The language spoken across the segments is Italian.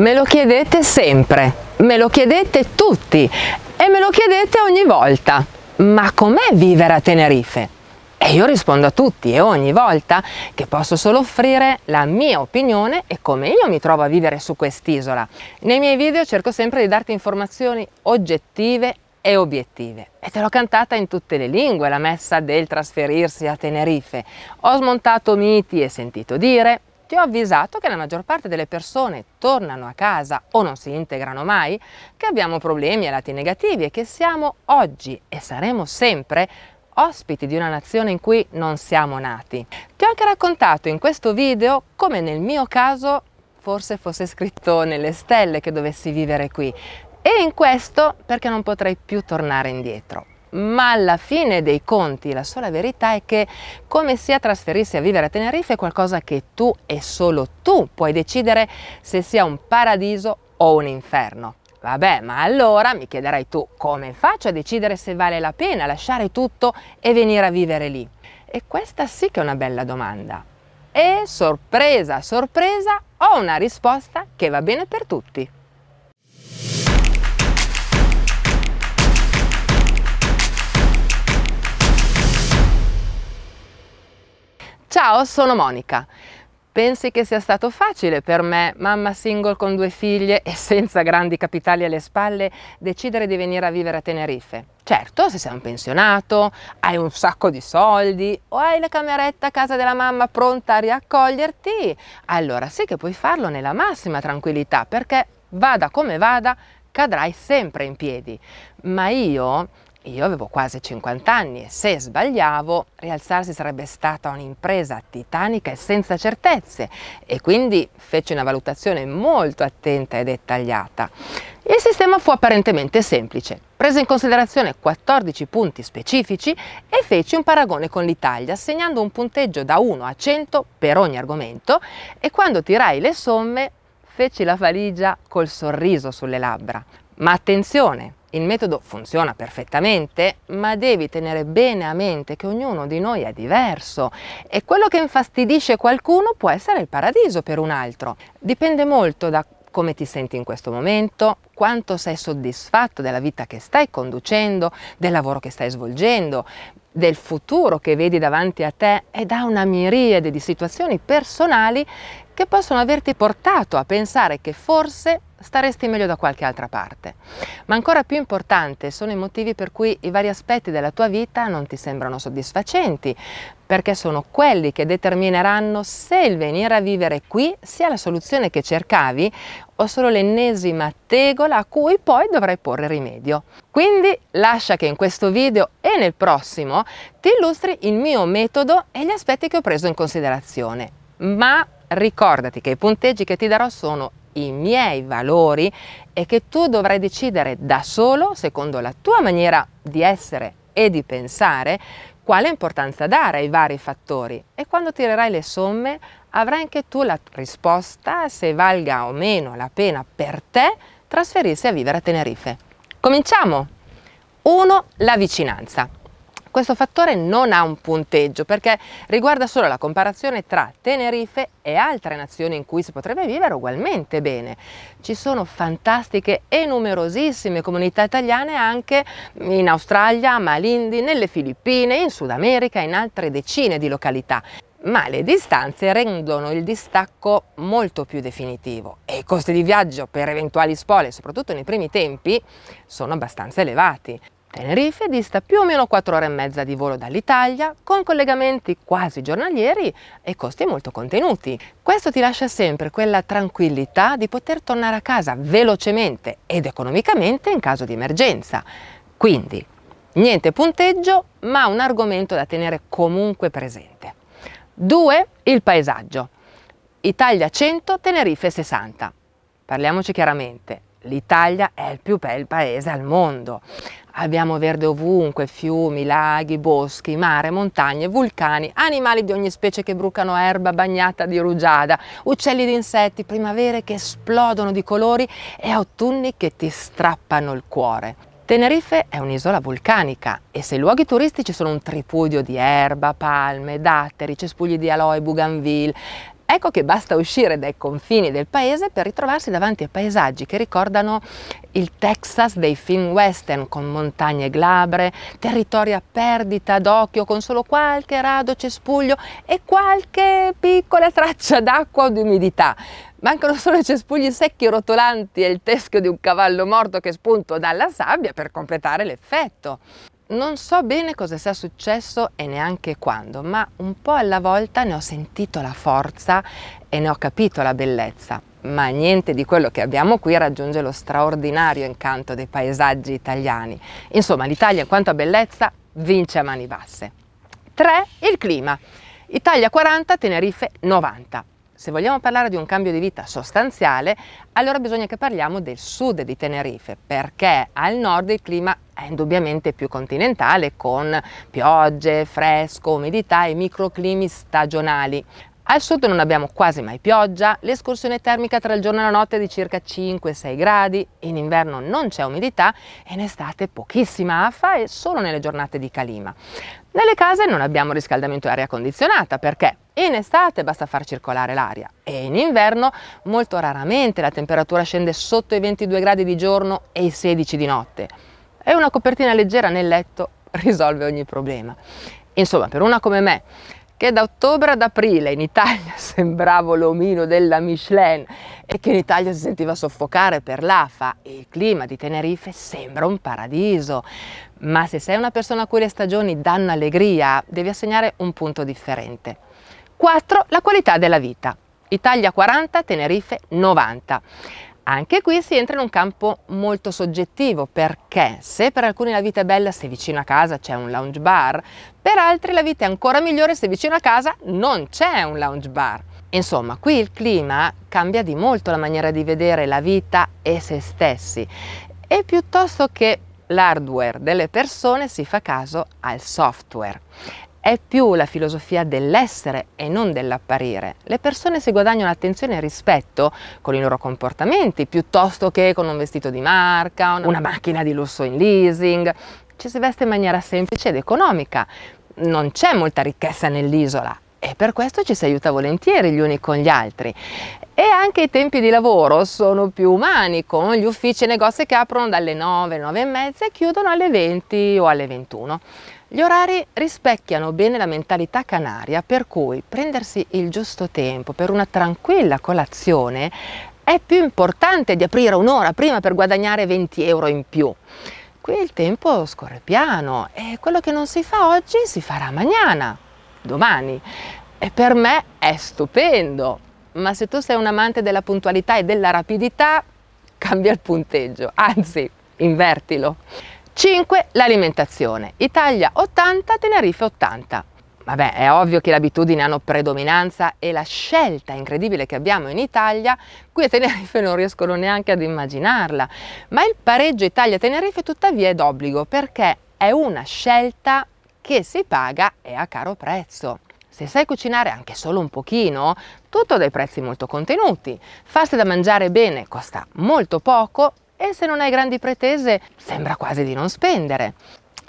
Me lo chiedete sempre, me lo chiedete tutti e me lo chiedete ogni volta. Ma com'è vivere a Tenerife? E io rispondo a tutti e ogni volta che posso solo offrire la mia opinione e come io mi trovo a vivere su quest'isola. Nei miei video cerco sempre di darti informazioni oggettive e obiettive. E te l'ho cantata in tutte le lingue la messa del trasferirsi a Tenerife. Ho smontato miti e sentito dire, ti ho avvisato che la maggior parte delle persone tornano a casa o non si integrano mai, che abbiamo problemi e lati negativi e che siamo oggi e saremo sempre ospiti di una nazione in cui non siamo nati. Ti ho anche raccontato in questo video come nel mio caso forse fosse scritto nelle stelle che dovessi vivere qui e in questo perché non potrei più tornare indietro ma alla fine dei conti la sola verità è che come sia trasferirsi a vivere a Tenerife è qualcosa che tu e solo tu puoi decidere se sia un paradiso o un inferno. Vabbè, ma allora mi chiederai tu come faccio a decidere se vale la pena lasciare tutto e venire a vivere lì? E questa sì che è una bella domanda. E sorpresa, sorpresa, ho una risposta che va bene per tutti. Ciao, sono Monica. Pensi che sia stato facile per me, mamma single con due figlie e senza grandi capitali alle spalle, decidere di venire a vivere a Tenerife? Certo, se sei un pensionato, hai un sacco di soldi o hai la cameretta a casa della mamma pronta a riaccoglierti, allora sì che puoi farlo nella massima tranquillità perché vada come vada cadrai sempre in piedi. Ma io io avevo quasi 50 anni e se sbagliavo rialzarsi sarebbe stata un'impresa titanica e senza certezze e quindi feci una valutazione molto attenta e dettagliata. Il sistema fu apparentemente semplice. Prese in considerazione 14 punti specifici e feci un paragone con l'Italia, assegnando un punteggio da 1 a 100 per ogni argomento e quando tirai le somme feci la valigia col sorriso sulle labbra. Ma attenzione, il metodo funziona perfettamente, ma devi tenere bene a mente che ognuno di noi è diverso e quello che infastidisce qualcuno può essere il paradiso per un altro. Dipende molto da come ti senti in questo momento, quanto sei soddisfatto della vita che stai conducendo, del lavoro che stai svolgendo, del futuro che vedi davanti a te e da una miriade di situazioni personali che possono averti portato a pensare che forse staresti meglio da qualche altra parte. Ma ancora più importante sono i motivi per cui i vari aspetti della tua vita non ti sembrano soddisfacenti, perché sono quelli che determineranno se il venire a vivere qui sia la soluzione che cercavi o solo l'ennesima tegola a cui poi dovrai porre rimedio. Quindi lascia che in questo video e nel prossimo ti illustri il mio metodo e gli aspetti che ho preso in considerazione. Ma ricordati che i punteggi che ti darò sono i miei valori e che tu dovrai decidere da solo, secondo la tua maniera di essere e di pensare, quale importanza dare ai vari fattori e quando tirerai le somme avrai anche tu la risposta se valga o meno la pena per te trasferirsi a vivere a Tenerife. Cominciamo! 1. La vicinanza. Questo fattore non ha un punteggio perché riguarda solo la comparazione tra Tenerife e altre nazioni in cui si potrebbe vivere ugualmente bene. Ci sono fantastiche e numerosissime comunità italiane anche in Australia, a Malindi, nelle Filippine, in Sud America, e in altre decine di località ma le distanze rendono il distacco molto più definitivo e i costi di viaggio per eventuali spole, soprattutto nei primi tempi, sono abbastanza elevati. Tenerife dista più o meno 4 ore e mezza di volo dall'Italia, con collegamenti quasi giornalieri e costi molto contenuti. Questo ti lascia sempre quella tranquillità di poter tornare a casa velocemente ed economicamente in caso di emergenza. Quindi, niente punteggio, ma un argomento da tenere comunque presente. 2. Il paesaggio. Italia 100, Tenerife 60. Parliamoci chiaramente, l'Italia è il più bel paese al mondo. Abbiamo verde ovunque, fiumi, laghi, boschi, mare, montagne, vulcani, animali di ogni specie che brucano erba bagnata di rugiada, uccelli di insetti, primavere che esplodono di colori e autunni che ti strappano il cuore. Tenerife è un'isola vulcanica e se i luoghi turistici sono un tripudio di erba, palme, datteri, cespugli di aloe, bougainville, Ecco che basta uscire dai confini del paese per ritrovarsi davanti a paesaggi che ricordano il Texas dei film western con montagne glabre, territori a perdita d'occhio con solo qualche rado cespuglio e qualche piccola traccia d'acqua o di umidità. Mancano solo i cespugli secchi rotolanti e il teschio di un cavallo morto che spunto dalla sabbia per completare l'effetto. Non so bene cosa sia successo e neanche quando, ma un po' alla volta ne ho sentito la forza e ne ho capito la bellezza. Ma niente di quello che abbiamo qui raggiunge lo straordinario incanto dei paesaggi italiani. Insomma, l'Italia in quanto a bellezza vince a mani basse. 3. Il clima. Italia 40, Tenerife 90. Se vogliamo parlare di un cambio di vita sostanziale, allora bisogna che parliamo del sud di Tenerife, perché al nord il clima è indubbiamente più continentale, con piogge, fresco, umidità e microclimi stagionali. Al sud non abbiamo quasi mai pioggia, l'escursione termica tra il giorno e la notte è di circa 5-6 gradi, in inverno non c'è umidità e in estate pochissima afa e solo nelle giornate di calima. Nelle case non abbiamo riscaldamento e aria condizionata perché in estate basta far circolare l'aria e in inverno molto raramente la temperatura scende sotto i 22 gradi di giorno e i 16 di notte. E una copertina leggera nel letto risolve ogni problema. Insomma, per una come me, che da ottobre ad aprile in Italia sembrava l'omino della Michelin e che in Italia si sentiva soffocare per l'afa il clima di Tenerife sembra un paradiso. Ma se sei una persona a cui le stagioni danno allegria, devi assegnare un punto differente. 4. La qualità della vita. Italia 40, Tenerife 90. Anche qui si entra in un campo molto soggettivo perché se per alcuni la vita è bella se vicino a casa c'è un lounge bar, per altri la vita è ancora migliore se vicino a casa non c'è un lounge bar. Insomma, qui il clima cambia di molto la maniera di vedere la vita e se stessi e piuttosto che l'hardware delle persone si fa caso al software. È più la filosofia dell'essere e non dell'apparire. Le persone si guadagnano attenzione e rispetto con i loro comportamenti piuttosto che con un vestito di marca, una macchina di lusso in leasing. Ci si veste in maniera semplice ed economica. Non c'è molta ricchezza nell'isola e per questo ci si aiuta volentieri gli uni con gli altri. E anche i tempi di lavoro sono più umani, con gli uffici e negozi che aprono dalle 9, 9 e mezza e chiudono alle 20 o alle 21. Gli orari rispecchiano bene la mentalità canaria, per cui prendersi il giusto tempo per una tranquilla colazione è più importante di aprire un'ora prima per guadagnare 20 euro in più. Qui il tempo scorre piano e quello che non si fa oggi si farà mañana, domani. E per me è stupendo, ma se tu sei un amante della puntualità e della rapidità, cambia il punteggio, anzi, invertilo. 5. L'alimentazione. Italia 80, Tenerife 80. Vabbè, è ovvio che le abitudini hanno predominanza e la scelta incredibile che abbiamo in Italia, qui a Tenerife non riescono neanche ad immaginarla, ma il pareggio Italia-Tenerife tuttavia è d'obbligo perché è una scelta che si paga e a caro prezzo. Se sai cucinare anche solo un pochino, tutto dai prezzi molto contenuti. Farsi da mangiare bene costa molto poco e se non hai grandi pretese sembra quasi di non spendere.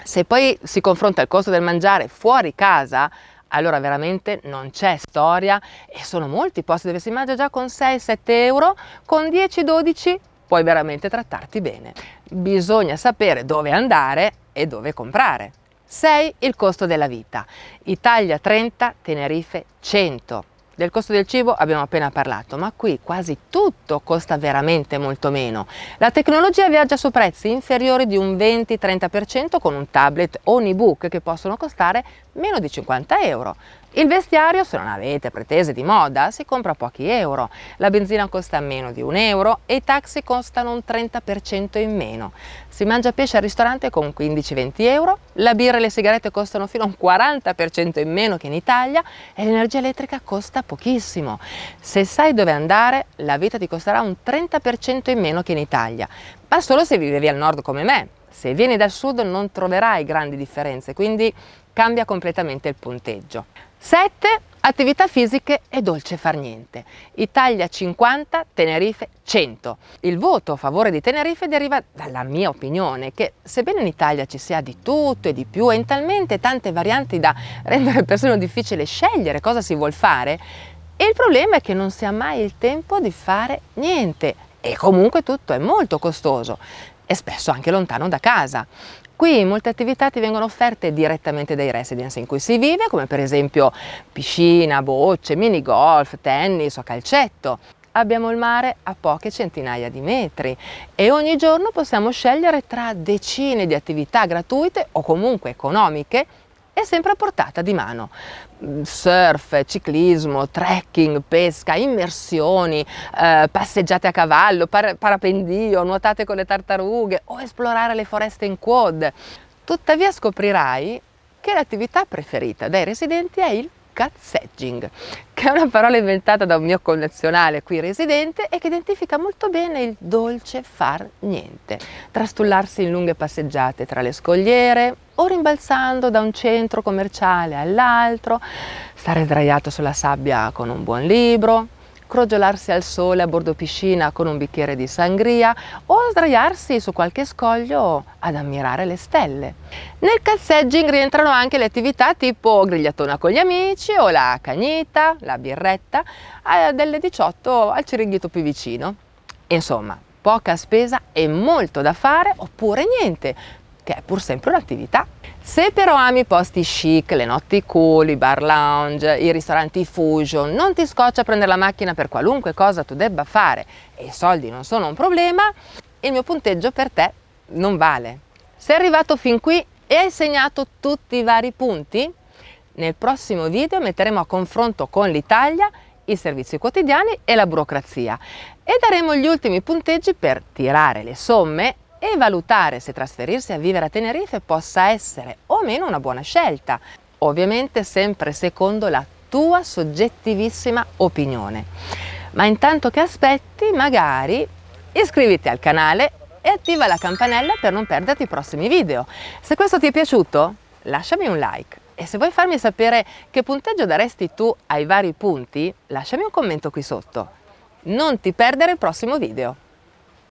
Se poi si confronta il costo del mangiare fuori casa, allora veramente non c'è storia e sono molti posti dove si mangia già con 6-7 euro, con 10-12 puoi veramente trattarti bene. Bisogna sapere dove andare e dove comprare. 6. Il costo della vita. Italia 30, Tenerife 100. Del costo del cibo abbiamo appena parlato, ma qui quasi tutto costa veramente molto meno. La tecnologia viaggia su prezzi inferiori di un 20-30% con un tablet o un ebook che possono costare meno di 50 euro. Il vestiario, se non avete pretese di moda, si compra pochi euro, la benzina costa meno di un euro e i taxi costano un 30% in meno. Si mangia pesce al ristorante con 15-20 euro, la birra e le sigarette costano fino a un 40% in meno che in Italia e l'energia elettrica costa pochissimo. Se sai dove andare, la vita ti costerà un 30% in meno che in Italia, ma solo se vivevi al nord come me. Se vieni dal sud non troverai grandi differenze, quindi cambia completamente il punteggio. 7. Attività fisiche e dolce far niente. Italia 50, Tenerife 100. Il voto a favore di Tenerife deriva dalla mia opinione che sebbene in Italia ci sia di tutto e di più e in talmente tante varianti da rendere persino difficile scegliere cosa si vuol fare, il problema è che non si ha mai il tempo di fare niente e comunque tutto è molto costoso e spesso anche lontano da casa. Qui molte attività ti vengono offerte direttamente dai residence in cui si vive, come per esempio piscina, bocce, mini golf, tennis o calcetto. Abbiamo il mare a poche centinaia di metri e ogni giorno possiamo scegliere tra decine di attività gratuite o comunque economiche è sempre a portata di mano. Mm, surf, ciclismo, trekking, pesca, immersioni, eh, passeggiate a cavallo, par parapendio, nuotate con le tartarughe o esplorare le foreste in quad. Tuttavia scoprirai che l'attività preferita dai residenti è il cazzedging, che è una parola inventata da un mio connazionale qui residente e che identifica molto bene il dolce far niente, trastullarsi in lunghe passeggiate tra le scogliere o rimbalzando da un centro commerciale all'altro, stare sdraiato sulla sabbia con un buon libro, crogiolarsi al sole a bordo piscina con un bicchiere di sangria o sdraiarsi su qualche scoglio ad ammirare le stelle. Nel calzegging rientrano anche le attività tipo grigliatona con gli amici o la cagnita, la birretta, eh, delle 18 al ciringhito più vicino. Insomma, poca spesa e molto da fare oppure niente, che è pur sempre un'attività. Se però ami i posti chic, le notti cool, i bar lounge, i ristoranti fusion, non ti scoccia prendere la macchina per qualunque cosa tu debba fare e i soldi non sono un problema, il mio punteggio per te non vale. Sei arrivato fin qui e hai segnato tutti i vari punti? Nel prossimo video metteremo a confronto con l'Italia i servizi quotidiani e la burocrazia e daremo gli ultimi punteggi per tirare le somme e valutare se trasferirsi a vivere a Tenerife possa essere o meno una buona scelta, ovviamente sempre secondo la tua soggettivissima opinione. Ma intanto che aspetti, magari iscriviti al canale e attiva la campanella per non perderti i prossimi video. Se questo ti è piaciuto, lasciami un like. E se vuoi farmi sapere che punteggio daresti tu ai vari punti, lasciami un commento qui sotto. Non ti perdere il prossimo video.